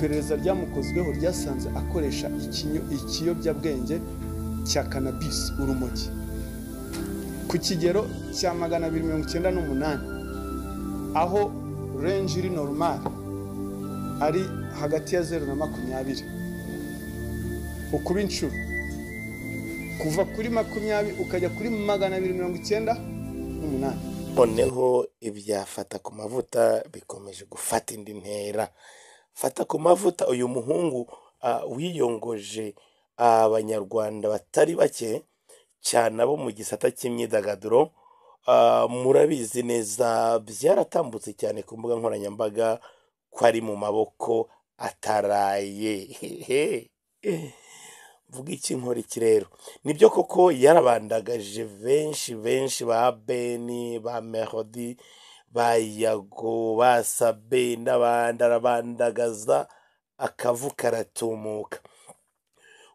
iperereza ryamukozweho ryasanze akoresha ikiyobyabwenge cya kanabisi urumogi ku kigero cya magana abiri mirongo icyenda n'umunani aho renji iri normal ari hagati ya zeru na makumyabiri ukuba inshuro kuva kuri makumyabiri ukajya kuri magana abiri mirongo icyenda n'umunani noneho ibyafata ku mavuta bikomeje gufata indi ntera fata ku mavuta uyu muhungu wiyongoje abanyarwanda batari bake cyane abo mu gisata cy'imyidagaduro murabizi neza byaratambutse cyane ku mbuga nkoranyambaga ko ari mu maboko ataraye mvuga iki nkora iki rero nibyo koko yarabandagaje benshi benshi ba beni ba melody bayago basabe n'abandi arabandagaza akavu karatumuka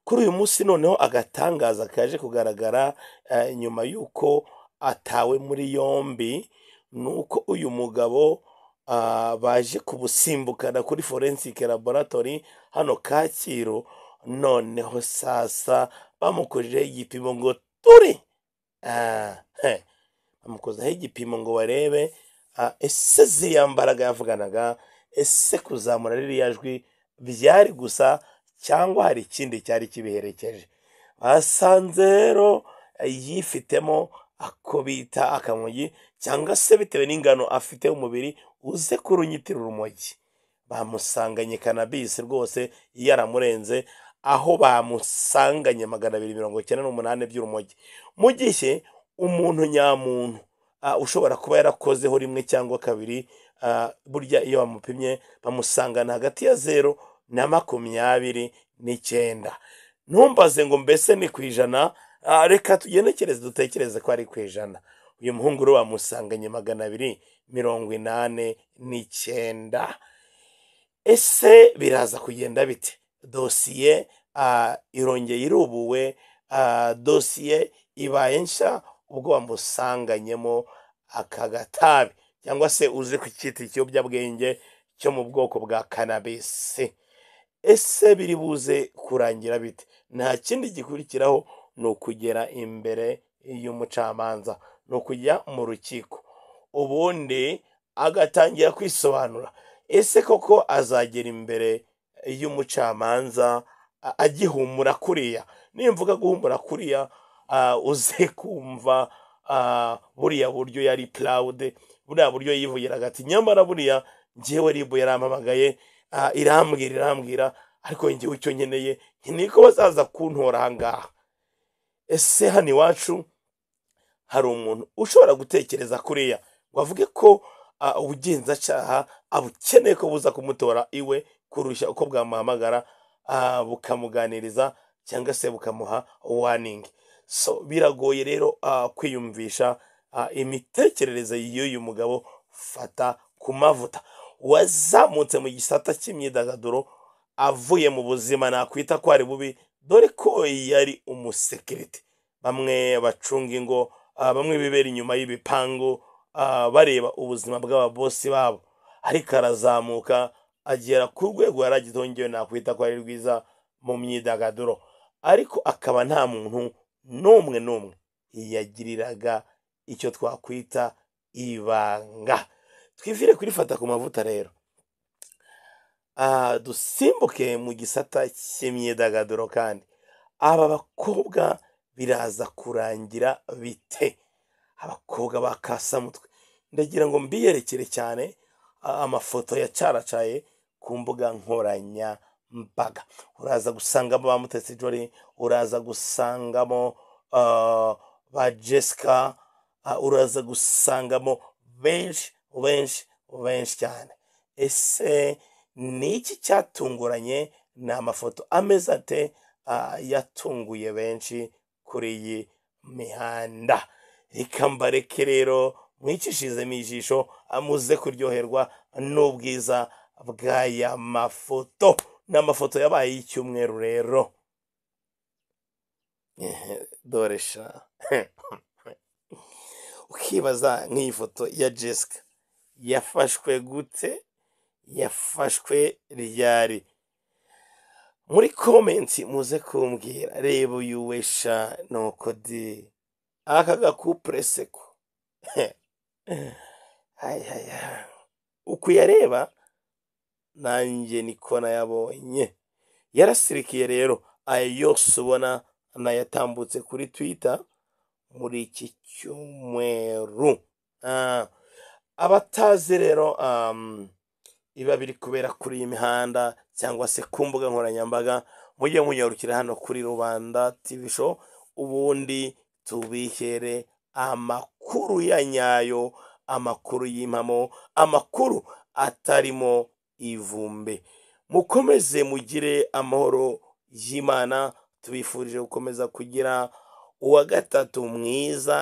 kuri uyu munsi noneho agatangaza kaje kugaragara eh, nyuma y'uko atawe muri yombi ni uko uyu mugabo ah, baje kubusimbukana kuri forensic laboratory hano kacyiru noneho sasa bamukojeho igipimo ngo turi ah, bamukozaho igipimo ngo barebe ese ziriya mbaraga yavuganaga ese kuzamura ririya jwi byari gusa cyangwa hari ikindi cyari kibiherekeje basanze rero yifitemo ako bita akamugi cyangwa se bitewe n'ingano afite umubiri uze kurunyitira urumogi bamusanganye kanabisi rwose yaramurenze aho bamusanganye magana abiri mirongo icyenda n'umunani by'urumogi mu gihe umuntu nyamuntu Ah, ushobora kuba yarakozeho rimwe cyangwa kabiri ah, burya iyo bamupimye bamusangana hagati ya zeru na makumyabiri n'icyenda ntumbaze ngo mbese ni ku ijana ah, reka tugenekereze dutekereze ko ari ku ijana uyu muhungu bamusanganye magana abiri mirongo inani n'icyenda ese biraza kugenda bite dosiye irongeye irubuwe dosiye ibaye nshya ubwo wamusanganyemo akagatabi cyangwa se uzi ku cyita ikiyobyabwenge cyo mu bwoko bwa kanabisi ese biri buze kurangira bite nta kindi gikurikiraho ni ukugera imbere y'umucamanza ni ukujya mu rukiko ubundi agatangira kwisobanura ese koko azagera imbere y'umucamanza agihumura kuriya nimvuga guhumura kuriya Uh, uze kumva uh, buriya buryo yari purawude buriya buryo yivugira ati nyamara buriya ngewe ribu yarampamagaye uh, irambwira irambwira ariko ngewe icyo nkeneye nkeneye ko bazaza kuntora aha ese hano iwacu hari umuntu ushobora gutekereza kuriya ngo avuge ko ubugenzacyaha abukeneye ko buza kumutora iwe kurusha uko bwamuhamagara bukamuganiriza cyangwa se bukamuha waningi so biragoye rero ah, kwiyumvisha ah, imitekerereze y'uyu mugabo fata ku mavuta wazamutse mu gisata cy'imyidagaduro avuye mu buzima nakwita ko ari bubi dore ko yari umusekirite bamwe bacunga ingo ah, bamwe bibera inyuma y'ibipangu bareba ubuzima bw'ababosi babo ariko arazamuka agera ku rwego yari agitongeye nakwita ko ari rwiza mu myidagaduro ariko akaba nta muntu n'umwe n'umwe yagiriraga icyo twakwita ibanga twivire kurifata ku mavuta rero ah, dusimbuke mu gisata cy'imyidagaduro kandi aba bakobwa biraza kurangira bite abakobwa bakasa mutwe. ndagira ngo mbiyerekere cyane ah, amafoto ya caracaye ku mbuga nkoranyambaga mbaga uraza gusangamo ba mutesi jori uraza gusangamo ba jessica uh, uraza gusangamo benshi benshi benshi cyane ese ni iki cyatunguranye ni amafoto ameze ate uh, yatunguye benshi kuri iyi mihanda reka mbareke rero mwicishizemo ijisho amuze kuryoherwa n'ubwiza bw'aya mafoto ni amafoto yabaye y'icyumweru rero doresha ukibaza nk'iyi foto ya jessica yafashwe gute yafashwe ryari muri komenti muze kumbwira reba uyu wesha nuko di aka gakupure seko ukuyareba nanjye niko nayabonye yarasirikiye rero ayo yose ubona anayatambutse kuri twitter muri iki cyumweru ah, abatazi rero biba biri kubera kuri iyi mihanda cyangwa se ku mbuga nkoranyambaga mujye munyarukira hano kuri rubanda tivi show ubundi tubihere amakuru ya nyayo amakuru y'impamo amakuru atarimo ivumbe mukomeze mugire amahoro y'imana tubifurije gukomeza kugira uwa gatatu mwiza